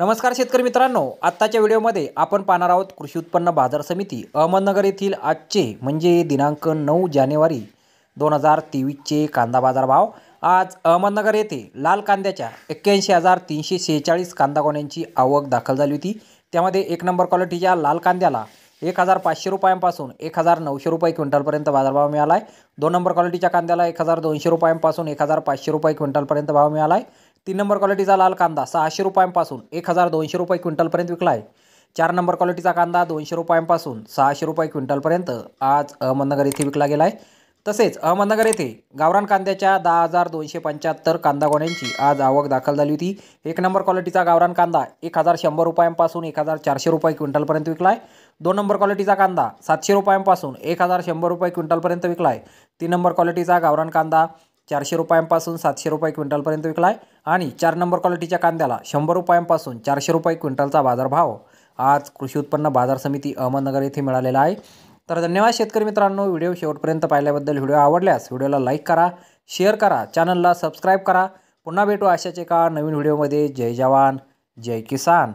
नमस्कार शेतकरी मित्रांनो आत्ताच्या व्हिडिओमध्ये आपण पाहणार आहोत कृषी उत्पन्न बाजार समिती अहमदनगर येथील आजचे म्हणजे दिनांक नऊ जानेवारी दोन हजार तेवीसचे कांदा बाजार भाव आज अहमदनगर येथे लाल कांद्याच्या एक्क्याऐंशी हजार तीनशे शेहेचाळीस कांदा गोण्यांची आवक दाखल झाली होती त्यामध्ये एक नंबर क्वालिटीच्या लाल कांद्याला एक हजार पाचशे रुपयांपासून एक हजार नऊशे रुपये क्विंटलपर्यंत बाजारभाव मिळाला आहे दोन नंबर क्वालिटीच्या कांद्याला एक हजार दोनशे रुपयांपासून एक हजार पाचशे रुपये क्विंटलपर्यंत भाव मिळाला आहे तीन नंबर क्वालिटीचा लाल कांदा सहाशे रुपयांपासून एक हजार दोनशे रुपये क्विंटलपर्यंत विकला आहे चार नंबर क्वालिटीचा कांदा दोनशे रुपयांपासून सहाशे रुपये क्विंटलपर्यंत आज अहमदनगर येथे विकला गेला आहे तसेच अहमदनगर येथे गावरान कांद्याच्या दहा हजार दोनशे पंच्याहत्तर कांदा गोण्यांची आज आवक दाखल झाली होती एक नंबर क्वालिटीचा गावरान कांदा एक हजार शंभर रुपयांपासून एक हजार चारशे रुपये क्विंटलपर्यंत विकला आहे दोन नंबर क्वालिटीचा कांदा सातशे रुपयांपासून एक हजार शंभर रुपये क्विंटलपर्यंत विकला आहे तीन नंबर क्वालिटीचा गावरान कांदा चारशे रुपयांपासून सातशे रुपये क्विंटलपर्यंत विकला आहे आणि चार नंबर क्वालिटीच्या कांद्याला शंभर रुपयांपासून चारशे रुपये क्विंटलचा बाजारभाव आज कृषी उत्पन्न बाजार समिती अहमदनगर येथे मिळालेला आहे तर धन्यवाद शेतकरी मित्रांनो व्हिडिओ शेवटपर्यंत पाहिल्याबद्दल व्हिडिओ आवडल्यास व्हिडिओला लाईक करा शेअर करा चॅनलला सबस्क्राईब करा पुन्हा भेटू अशाच एका नवीन व्हिडिओमध्ये जय जवान जय किसान